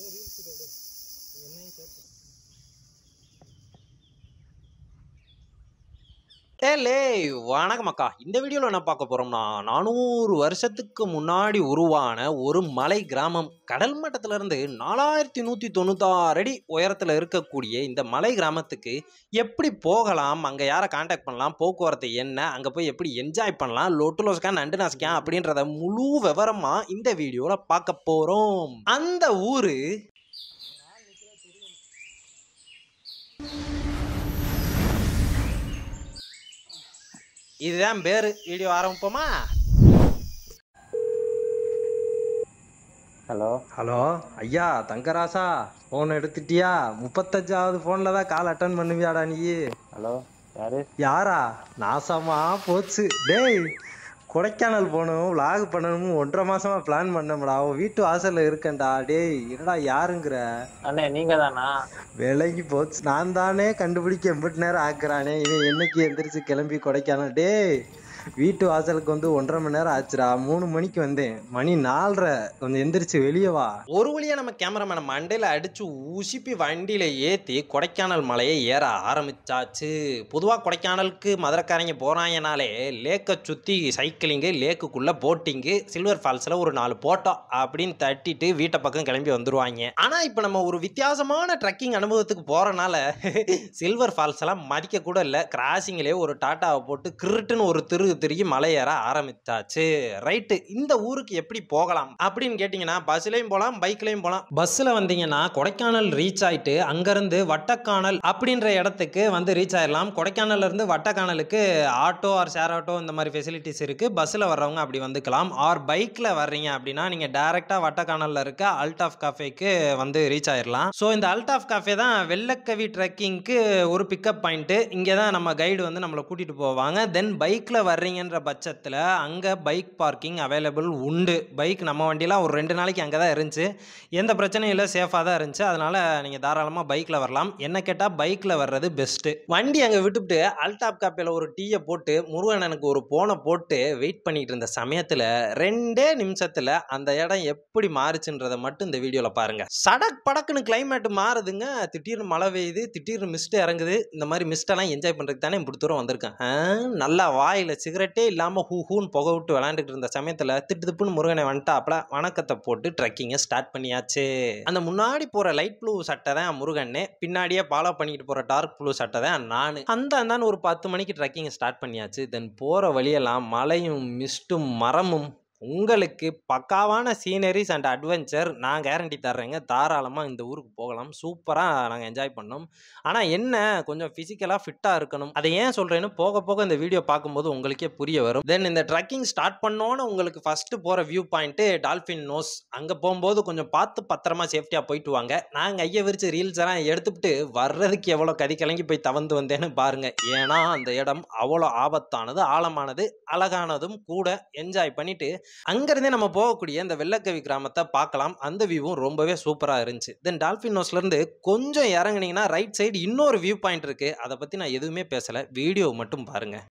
दो रील से दौड़े नहीं करते ஏலே வணக்கம் அக்கா இந்த வீடியோவில் என்ன பார்க்க போகிறோம்னா நானூறு வருஷத்துக்கு முன்னாடி உருவான ஒரு மலை கிராமம் கடல் மட்டத்திலிருந்து நாலாயிரத்தி நூற்றி தொண்ணூத்தாறு அடி உயரத்தில் இருக்கக்கூடிய இந்த மலை கிராமத்துக்கு எப்படி போகலாம் அங்கே யாரை காண்டாக்ட் பண்ணலாம் போக்குவரத்து என்ன அங்கே போய் எப்படி என்ஜாய் பண்ணலாம் லொட்டு லோசிக்கா நண்டு நாசிக்கா அப்படின்றத முழு விவரமாக இந்த வீடியோவில் பார்க்க போகிறோம் அந்த ஊர் இதுதான் பேர் வீடியோ ஆரம்பிப்போமா ஹலோ ஹலோ ஐயா தங்கராசா ஃபோன் எடுத்துட்டியா முப்பத்தஞ்சாவது ஃபோனில் தான் கால் அட்டன் பண்ணுவியாடா நீ ஹலோ யாரு யாரா நாசமா போச்சு டேய் கொடைக்கானல் போகணும் விலாக் பண்ணணும் ஒன்றரை மாசமா பிளான் பண்ணோம்டா அவன் வீட்டு வாசல்ல இருக்கேன்டா டேய் என்னடா யாருங்கிற அண்ணே நீங்க தானா விலகி போச்சு நான் தானே கண்டுபிடிக்க எம்பிட்டு நேரம் ஆக்குறானே இவன் என்னைக்கு எந்திரிச்சு கிளம்பி கொடைக்கானல் டேய் வீட்டு வாசலுக்கு வந்து ஒன்றரை மணி நேரம் ஆச்சுடா மூணு மணிக்கு வந்தேன் மணி நாலரை கொஞ்சம் எந்திரிச்சு வெளியே வா ஒரு வழியா நம்ம கேமராமேன மண்டையில் அடித்து உசுப்பி வண்டியில் ஏற்றி கொடைக்கானல் மலையை ஏற ஆரம்பிச்சாச்சு பொதுவாக கொடைக்கானலுக்கு மதுரக்காரங்க போகிறாங்கனாலே லேக்கை சுற்றி சைக்கிளிங்கு லேக்குக்குள்ளே போட்டிங்கு சில்வர் ஃபால்ஸில் ஒரு நாலு போட்டோ அப்படின்னு தட்டிட்டு வீட்டை பக்கம் கிளம்பி வந்துருவாங்க ஆனால் இப்போ நம்ம ஒரு வித்தியாசமான ட்ரெக்கிங் அனுபவத்துக்கு போகிறனால சில்வர் ஃபால்ஸ் எல்லாம் மதிக்க கூட இல்லை கிராசிங்லேயே ஒரு டாட்டாவை போட்டு கிருட்டுன்னு ஒரு திரு ஊருக்கு திரும்பி மலை ஏற ஆரம்பித்தாச்சு ரைட்டு இந்த ஊருக்கு எப்படி போகலாம் அப்படின்னு கேட்டிங்கன்னா பஸ்லேயும் போகலாம் பைக்லேயும் போகலாம் பஸ்ஸில் வந்தீங்கன்னா கொடைக்கானல் ரீச் ஆகிட்டு அங்கேருந்து வட்டக்கானல் அப்படின்ற இடத்துக்கு வந்து ரீச் ஆயிடலாம் கொடைக்கானல்லேருந்து வட்டக்கானலுக்கு ஆட்டோ ஆர் ஷேர் ஆட்டோ இந்த மாதிரி ஃபெசிலிட்டிஸ் இருக்குது பஸ்ஸில் வர்றவங்க அப்படி வந்துக்கலாம் ஆர் பைக்கில் வர்றீங்க அப்படின்னா நீங்கள் டேரெக்டாக வட்டக்கானலில் இருக்க அல்ட் ஆஃப் காஃபேக்கு வந்து ரீச் ஆயிடலாம் ஸோ இந்த அல்ட் ஆஃப் காஃபே தான் வெள்ளக்கவி ட்ரெக்கிங்க்கு ஒரு பிக்கப் பாயிண்ட்டு இங்கே தான் நம்ம கைடு வந்து நம்மளை கூட்டிகிட்டு போவாங்க தென் பைக்கில் வர வர்றீங்கன்ற பட்சத்தில் அங்கே பைக் பார்க்கிங் அவைலபிள் உண்டு பைக் நம்ம வண்டியெலாம் ஒரு ரெண்டு நாளைக்கு அங்கே தான் இருந்துச்சு எந்த பிரச்சனையும் இல்லை சேஃபாக தான் இருந்துச்சு அதனால் நீங்கள் தாராளமாக பைக்கில் வரலாம் என்ன கேட்டால் பைக்கில் வர்றது பெஸ்ட்டு வண்டி அங்கே விட்டுவிட்டு அல்டாப் காப்பியில் ஒரு டீயை போட்டு முருகனனுக்கு ஒரு போனை போட்டு வெயிட் பண்ணிகிட்டு இருந்த சமயத்தில் ரெண்டே நிமிஷத்தில் அந்த இடம் எப்படி மாறுச்சுன்றதை மட்டும் இந்த வீடியோவில் பாருங்கள் சடக் படக்குன்னு கிளைமேட் மாறுதுங்க திடீர்னு மழை பெய்யுது திடீர்னு மிஸ்ட்டு இறங்குது இந்த மாதிரி மிஸ்டெல்லாம் என்ஜாய் பண்ணுறதுக்கு தானே இப்படி தூரம் வந்திருக்கேன் நல்லா வாயில் சிகரெட்டே இல்லாமல் ஹூ ஹூன்னு புகை விட்டு விளாண்டுட்டு இருந்த சமயத்தில் திட்டு திப்புன்னு முருகனை வந்துட்டு வணக்கத்தை போட்டு ட்ரெக்கிங்கை ஸ்டார்ட் பண்ணியாச்சு அந்த முன்னாடி போகிற லைட் ப்ளூ சட்டை தான் முருகன்னு பின்னாடியே ஃபாலோ பண்ணிக்கிட்டு போகிற டார்க் ப்ளூ சட்டை தான் நான் அந்த அந்தான்னு ஒரு பத்து மணிக்கு ட்ரக்கிங்கை ஸ்டார்ட் பண்ணியாச்சு தென் போகிற வழியெல்லாம் மலையும் மிஸ்ட்டும் மரமும் உங்களுக்கு பக்காவான சீனரிஸ் அண்ட் அட்வென்ச்சர் நான் கேரண்டி தர்றேங்க தாராளமாக இந்த ஊருக்கு போகலாம் சூப்பராக நாங்கள் என்ஜாய் பண்ணோம் ஆனால் என்ன கொஞ்சம் ஃபிசிக்கலாக ஃபிட்டாக இருக்கணும் அதை ஏன் சொல்கிறேன்னு போக போக இந்த வீடியோ பார்க்கும்போது உங்களுக்கே புரிய வரும் தென் இந்த ட்ரக்கிங் ஸ்டார்ட் பண்ணோன்னு உங்களுக்கு ஃபஸ்ட்டு போகிற வியூ பாயிண்ட்டு டால்ஃபின் நோஸ் அங்கே போகும்போது கொஞ்சம் பார்த்து பத்திரமா சேஃப்டியாக போயிட்டு வாங்க நாங்கள் ஐய விரிச்சு ரீல்ஸ் எல்லாம் வர்றதுக்கு எவ்வளோ கதி கலங்கி போய் தவந்து வந்தேன்னு பாருங்கள் ஏன்னா அந்த இடம் அவ்வளோ ஆபத்தானது ஆழமானது அழகானதும் கூட என்ஜாய் பண்ணிவிட்டு அங்கேருந்தே நம்ம போகக்கூடிய அந்த வெள்ளக்கவி கிராமத்தை பார்க்கலாம் அந்த வியூவும் ரொம்பவே சூப்பராக இருந்துச்சு தென் டால்ஃபின் ஹவுஸ்லேருந்து கொஞ்சம் இறங்குனீங்கன்னா ரைட் சைடு இன்னொரு வியூ பாயிண்ட் இருக்குது அதை பற்றி நான் எதுவுமே பேசலை வீடியோ மட்டும் பாருங்கள்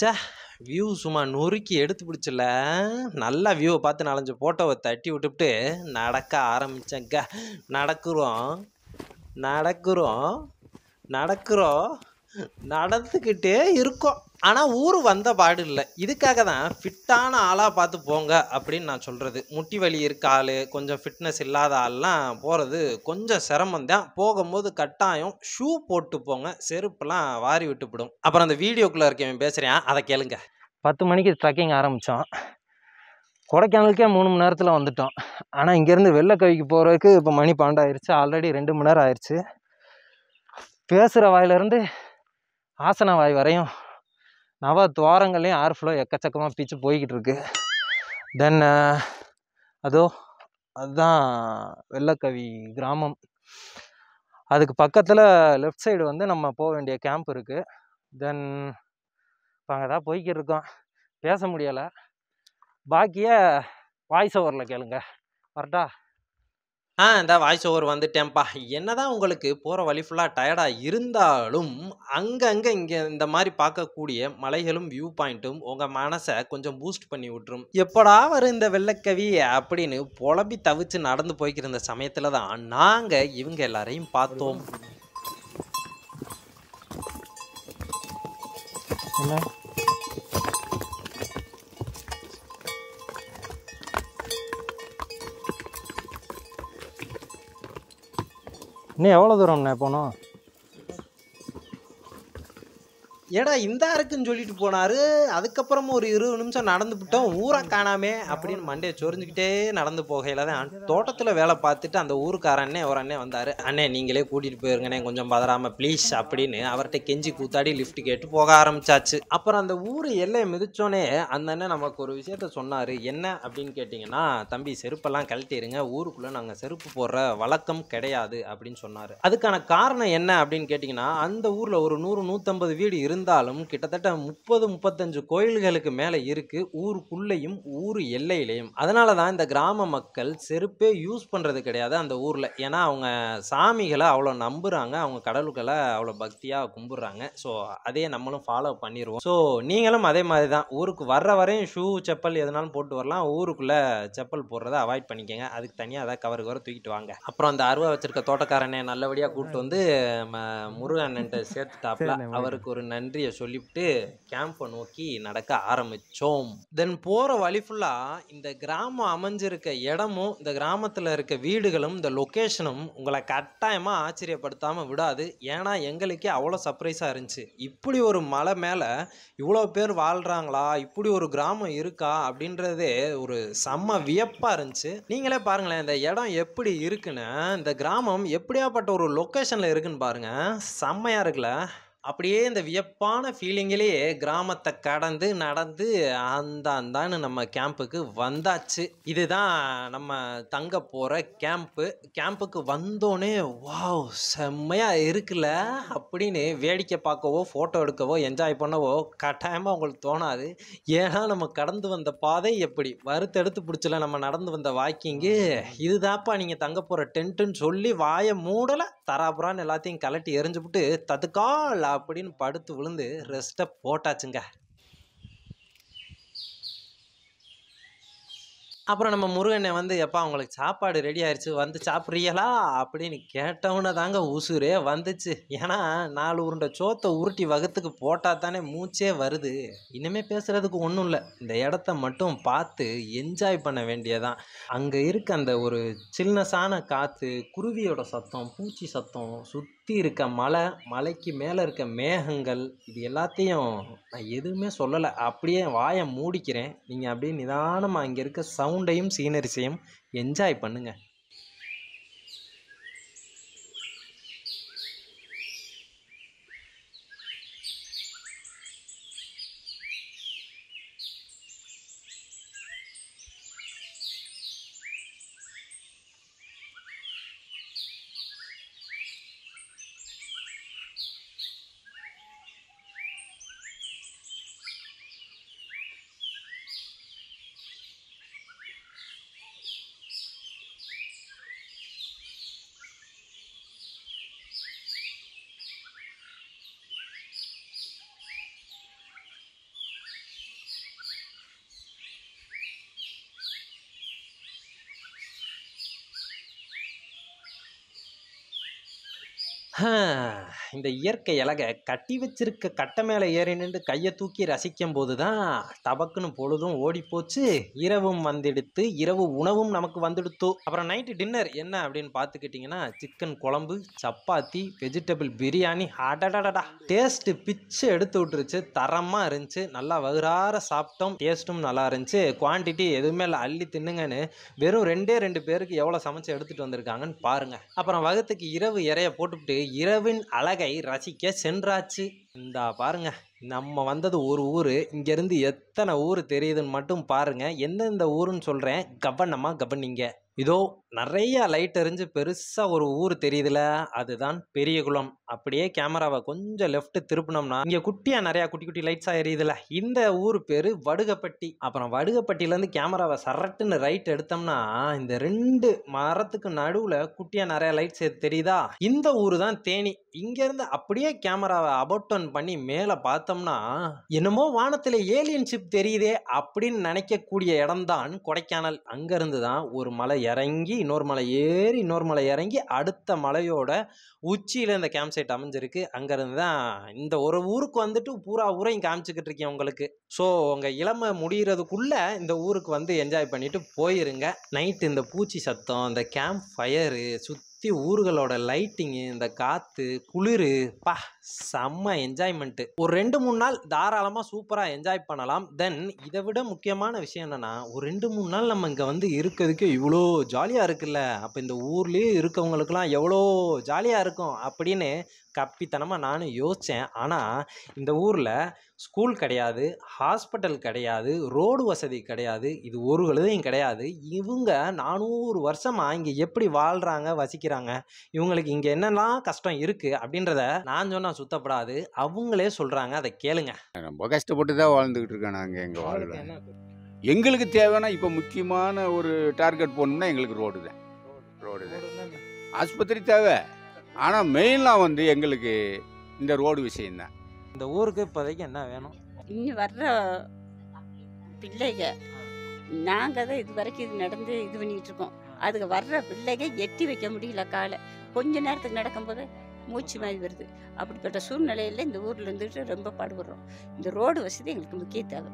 சே வியூ சும்மா நொறுக்கி எடுத்து பிடிச்சல நல்லா வியூவை பார்த்து நாலஞ்சு ஃபோட்டோவை தட்டி விட்டுவிட்டு நடக்க ஆரம்பித்தேங்க நடக்கிறோம் நடக்கிறோம் நடக்கிறோம் நடந்துக்கிட்டே இருக்கோம் ஆனால் ஊர் வந்த பாடு இல்லை இதுக்காக தான் ஃபிட்டான ஆளாக பார்த்து போங்க அப்படின்னு நான் சொல்கிறது முட்டி வலி இருக்க ஆள் கொஞ்சம் ஃபிட்னஸ் இல்லாத ஆள்லாம் போகிறது கொஞ்சம் சிரமம் தான் போகும்போது கட்டாயம் ஷூ போட்டு போங்க செருப்பெல்லாம் வாரி விட்டுப்பிடும் அப்புறம் அந்த வீடியோக்குள்ளே இருக்கவன் பேசுகிறேன் அதை கேளுங்க பத்து மணிக்கு ட்ரக்கிங் ஆரம்பித்தோம் கொடைக்கானலுக்கே மூணு மணி நேரத்தில் வந்துட்டோம் ஆனால் இங்கேருந்து கவிக்கு போகிறதுக்கு இப்போ மணி பன்னெண்டாயிருச்சு ஆல்ரெடி ரெண்டு மணி நேரம் ஆயிடுச்சு பேசுகிற வாயிலேருந்து ஆசன வாய் வரையும் நவ துவாரங்கள்லேயும் ஆறு ஃப்ளோ எக்கச்சக்கமாக பீச்சு போய்கிட்டு இருக்கு தென் அதோ அதுதான் வெள்ளக்கவி கிராமம் அதுக்கு பக்கத்தில் லெஃப்ட் சைடு வந்து நம்ம போக வேண்டிய கேம்ப் இருக்குது தென் இப்போ அங்கே தான் போய்கிட்டு இருக்கோம் பேச முடியலை பாக்கிய வாய்ஸ் ஓவரில் கேளுங்க வரட்டா ஆ இந்த வாய்ஸ் ஓவர் வந்துட்டேன்ப்பா என்னதான் உங்களுக்கு போகிற வழி ஃபுல்லாக டயர்டாக இருந்தாலும் அங்கங்கே இங்கே இந்த மாதிரி பார்க்கக்கூடிய மலைகளும் வியூ பாயிண்ட்டும் உங்கள் மனசை கொஞ்சம் பூஸ்ட் பண்ணி விட்டுரும் எப்படா வரும் இந்த வெள்ளக்கவி அப்படின்னு புலம்பி தவிச்சு நடந்து போய்க்கிற இந்த சமயத்தில் தான் நாங்கள் இவங்க எல்லாரையும் பார்த்தோம் என்ன இன்னும் எவ்வளோ தூரம்ண்ணே போகணும் ஏடா இந்த இருக்குன்னு சொல்லிட்டு போனாரு அதுக்கப்புறம் ஒரு இருபது நிமிஷம் நடந்து போட்டோம் ஊரை காணாமே அப்படின்னு மண்டையை சொரிஞ்சுக்கிட்டே நடந்து போகையில தான் தோட்டத்தில் வேலை பார்த்துட்டு அந்த ஊருக்கார அண்ணே ஒரு அண்ணே வந்தார் அண்ணே நீங்களே கூட்டிகிட்டு போயிருங்கண்ணே கொஞ்சம் பதறாமல் ப்ளீஸ் அப்படின்னு அவர்கிட்ட கெஞ்சி கூத்தாடி லிஃப்ட் கேட்டு போக ஆரம்பிச்சாச்சு அப்புறம் அந்த ஊர் எல்லையை மிதிச்சோன்னே அந்த அண்ணன் நமக்கு ஒரு விஷயத்த சொன்னார் என்ன அப்படின்னு கேட்டிங்கன்னா தம்பி செருப்பெல்லாம் கழட்டிடுங்க ஊருக்குள்ளே நாங்கள் செருப்பு போடுற வழக்கம் கிடையாது அப்படின்னு சொன்னார் அதுக்கான காரணம் என்ன அப்படின்னு கேட்டிங்கன்னா அந்த ஊரில் ஒரு நூறு நூற்றம்பது வீடு இருந்து இருந்தாலும் கிட்டத்தட்ட முப்பது முப்பத்தஞ்சு கோயில்களுக்கு மேலே இருக்குது ஊருக்குள்ளேயும் ஊர் எல்லையிலையும் அதனால தான் இந்த கிராம மக்கள் செருப்பே யூஸ் பண்ணுறது கிடையாது அந்த ஊரில் ஏன்னா அவங்க சாமிகளை அவ்வளோ நம்புகிறாங்க அவங்க கடவுள்களை அவ்வளோ பக்தியாக கும்பிட்றாங்க ஸோ அதே நம்மளும் ஃபாலோ பண்ணிடுவோம் ஸோ நீங்களும் அதே மாதிரி தான் ஊருக்கு வர்ற வரையும் ஷூ செப்பல் எதுனாலும் போட்டு வரலாம் ஊருக்குள்ளே செப்பல் போடுறத அவாய்ட் பண்ணிக்கோங்க அதுக்கு தனியாக அதை கவருக்கு வர தூக்கிட்டு வாங்க அப்புறம் அந்த அருவா வச்சிருக்க தோட்டக்காரனை நல்லபடியாக கூப்பிட்டு வந்து சேர்த்து சேர்த்துட்டாப்ல அவருக்கு ஒரு நன்றி நன்றியை சொல்லிவிட்டு கேம்பை நோக்கி நடக்க ஆரம்பித்தோம் தென் போகிற வழி ஃபுல்லாக இந்த கிராமம் அமைஞ்சிருக்க இடமும் இந்த கிராமத்தில் இருக்க வீடுகளும் இந்த லொக்கேஷனும் உங்களை கட்டாயமாக ஆச்சரியப்படுத்தாமல் விடாது ஏன்னா எங்களுக்கே அவ்வளோ சர்ப்ரைஸாக இருந்துச்சு இப்படி ஒரு மலை மேலே இவ்வளோ பேர் வாழ்கிறாங்களா இப்படி ஒரு கிராமம் இருக்கா அப்படின்றதே ஒரு செம்ம வியப்பாக இருந்துச்சு நீங்களே பாருங்களேன் இந்த இடம் எப்படி இருக்குன்னு இந்த கிராமம் எப்படியாப்பட்ட ஒரு லொக்கேஷனில் இருக்குன்னு பாருங்கள் செம்மையாக இருக்குல்ல அப்படியே இந்த வியப்பான ஃபீலிங்கிலேயே கிராமத்தை கடந்து நடந்து அந்தான்னு நம்ம கேம்புக்கு வந்தாச்சு இதுதான் நம்ம தங்க போகிற கேம்ப்பு கேம்புக்கு வந்தோடனே வாவ் செம்மையாக இருக்குல்ல அப்படின்னு வேடிக்கை பார்க்கவோ ஃபோட்டோ எடுக்கவோ என்ஜாய் பண்ணவோ கட்டாயமாக உங்களுக்கு தோணாது ஏன்னா நம்ம கடந்து வந்த பாதை எப்படி வறுத்தெடுத்து பிடிச்சல நம்ம நடந்து வந்த வாக்கிங்கு இதுதான்ப்பா நீங்கள் தங்க போகிற டென்ட்டுன்னு சொல்லி வாயை மூடலை தராபுரான்னு எல்லாத்தையும் கலட்டி எரிஞ்சுவிட்டு தத்துக்கால் அப்படின்னு படுத்து விழுந்து ரெஸ்ட்டை போட்டாச்சுங்க அப்புறம் நம்ம முருகனை வந்து எப்பா அவங்களுக்கு சாப்பாடு ரெடி ஆயிடுச்சு வந்து சாப்பிட்றீங்களா அப்படின்னு கேட்டவுன்னு தாங்க உசுரே வந்துச்சு ஏன்னா நாலு உருண்டை சோத்தை உருட்டி வகுத்துக்கு போட்டால் தானே மூச்சே வருது இனிமேல் பேசுகிறதுக்கு ஒன்றும் இல்லை இந்த இடத்த மட்டும் பார்த்து என்ஜாய் பண்ண வேண்டியதான் அங்கே இருக்க அந்த ஒரு சில்னஸான காற்று குருவியோட சத்தம் பூச்சி சத்தம் சுத் சுற்றி இருக்க மலை மலைக்கு மேலே இருக்க மேகங்கள் இது எல்லாத்தையும் நான் எதுவுமே சொல்லலை அப்படியே வாயை மூடிக்கிறேன் நீங்கள் அப்படியே நிதானமாக அங்கே இருக்க சவுண்டையும் சீனரிஸையும் என்ஜாய் பண்ணுங்கள் হ্যাঁ இந்த இயற்கை இலகை கட்டி வச்சிருக்க கட்டை மேலே ஏறி நின்று கையை தூக்கி ரசிக்கும் போது தான் தபக்குன்னு பொழுதும் ஓடிப்போச்சு இரவும் வந்துடுத்து இரவு உணவும் நமக்கு வந்துடுத்து அப்புறம் நைட்டு டின்னர் என்ன அப்படின்னு பார்த்துக்கிட்டிங்கன்னா சிக்கன் குழம்பு சப்பாத்தி வெஜிடபிள் பிரியாணி அடடடா டேஸ்ட்டு பிச்சு எடுத்து விட்டுருச்சு தரமாக இருந்துச்சு நல்லா வகுறார சாப்பிட்டோம் டேஸ்ட்டும் நல்லா இருந்துச்சு குவான்டிட்டி எதுவுமே இல்லை அள்ளி தின்னுங்கன்னு வெறும் ரெண்டே ரெண்டு பேருக்கு எவ்வளோ சமைச்சு எடுத்துகிட்டு வந்திருக்காங்கன்னு பாருங்கள் அப்புறம் வகுத்துக்கு இரவு இறைய போட்டுவிட்டு இரவின் அழகை உலகை ரசிக்க சென்றாச்சு இந்தா பாருங்க நம்ம வந்தது ஒரு ஊர் இங்கேருந்து எத்தனை ஊர் தெரியுதுன்னு மட்டும் பாருங்கள் எந்தெந்த ஊருன்னு சொல்கிறேன் கவனமாக கவனிங்க இதோ நிறைய லைட் எரிஞ்சு பெருசாக ஒரு ஊர் தெரியுதுல அதுதான் பெரிய குளம் அப்படியே கேமராவை கொஞ்சம் லெஃப்ட் திருப்பினோம்னா இங்கே குட்டியாக நிறையா குட்டி குட்டி லைட்ஸாக எரியுதுல இந்த ஊர் பேர் வடுகப்பட்டி அப்புறம் வடுகப்பட்டியிலேருந்து கேமராவை சரட்டுன்னு ரைட் எடுத்தோம்னா இந்த ரெண்டு மரத்துக்கு நடுவில் குட்டியாக நிறையா லைட்ஸ் தெரியுதா இந்த ஊர் தான் தேனி இங்கேருந்து அப்படியே கேமராவை அபோட்டன் பண்ணி மேலே பார்த்தோம்னா என்னமோ வானத்தில் ஏலியன் ஷிப் தெரியுதே அப்படின்னு நினைக்கக்கூடிய இடம்தான் கொடைக்கானல் அங்கேருந்து தான் ஒரு மலை இறங்கி இன்னொரு மலை ஏறி இன்னொரு மலை இறங்கி அடுத்த மலையோட உச்சியில் இந்த கேம்ப் சைட் அமைஞ்சிருக்கு அங்கேருந்து தான் இந்த ஒரு ஊருக்கு வந்துட்டு பூரா ஊரையும் காமிச்சிக்கிட்டு இருக்கேன் உங்களுக்கு ஸோ உங்கள் இளமை முடிகிறதுக்குள்ளே இந்த ஊருக்கு வந்து என்ஜாய் பண்ணிவிட்டு போயிருங்க நைட்டு இந்த பூச்சி சத்தம் இந்த கேம்ப் ஃபயரு சுற்றி ஊர்களோட லைட்டிங்கு இந்த காற்று குளிர் பா செம்ம என்ஜாய்மெண்ட்டு ஒரு ரெண்டு மூணு நாள் தாராளமாக சூப்பராக என்ஜாய் பண்ணலாம் தென் இதை விட முக்கியமான விஷயம் என்னென்னா ஒரு ரெண்டு மூணு நாள் நம்ம இங்கே வந்து இருக்கிறதுக்கு இவ்வளோ ஜாலியாக இருக்குல்ல அப்போ இந்த ஊர்லேயே இருக்கவங்களுக்குலாம் எவ்வளோ ஜாலியாக இருக்கும் அப்படின்னு கப்பித்தனமாக நானும் யோசித்தேன் ஆனால் இந்த ஊரில் ஸ்கூல் கிடையாது ஹாஸ்பிட்டல் கிடையாது ரோடு வசதி கிடையாது இது ஒரு கழுதையும் கிடையாது இவங்க நானூறு வருஷமாக இங்கே எப்படி வாழ்கிறாங்க வசிக்கிறாங்க இவங்களுக்கு இங்கே என்னெல்லாம் கஷ்டம் இருக்குது அப்படின்றத நான் சொன்ன சுத்தம் சுத்தப்படாது அவங்களே சொல்கிறாங்க அதை கேளுங்க ரொம்ப கஷ்டப்பட்டு தான் வாழ்ந்துக்கிட்டு இருக்கோம் நாங்கள் எங்கள் வாழ்வில் எங்களுக்கு தேவைன்னா இப்போ முக்கியமான ஒரு டார்கெட் போகணும்னா எங்களுக்கு ரோடு தான் ரோடு தான் ஆஸ்பத்திரி தேவை ஆனால் மெயின்லாம் வந்து எங்களுக்கு இந்த ரோடு விஷயம்தான் இந்த ஊருக்கு இப்போதைக்கு என்ன வேணும் இனி வர்ற பிள்ளைங்க நாங்கள் தான் இது வரைக்கும் இது நடந்து இது பண்ணிகிட்டு இருக்கோம் அதுக்கு வர்ற பிள்ளைங்க எட்டி வைக்க முடியல காலை கொஞ்ச நேரத்துக்கு நடக்கும்போது மூச்சு மாதிரி வருது அப்படிப்பட்ட சூழ்நிலையில் இந்த ஊரில் இருந்துட்டு ரொம்ப பாடுபடுறோம் இந்த ரோடு வசதி எங்களுக்கு முக்கிய தேவை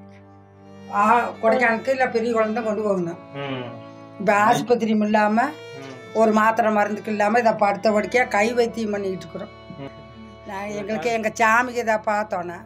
கொடைக்கானுக்கு இல்லை பெரிய குழந்தை கொண்டு போகணும் இப்ப ஆஸ்பத்திரியும் இல்லாமல் ஒரு மாத்திரை மருந்துக்கு இல்லாமல் இதை படுத்த படிக்க கை வைத்தியம் பண்ணிக்கிட்டு இருக்கிறோம் நான் எங்களுக்கு எங்கள் சாமிக்கு இதை பார்த்தோன்னா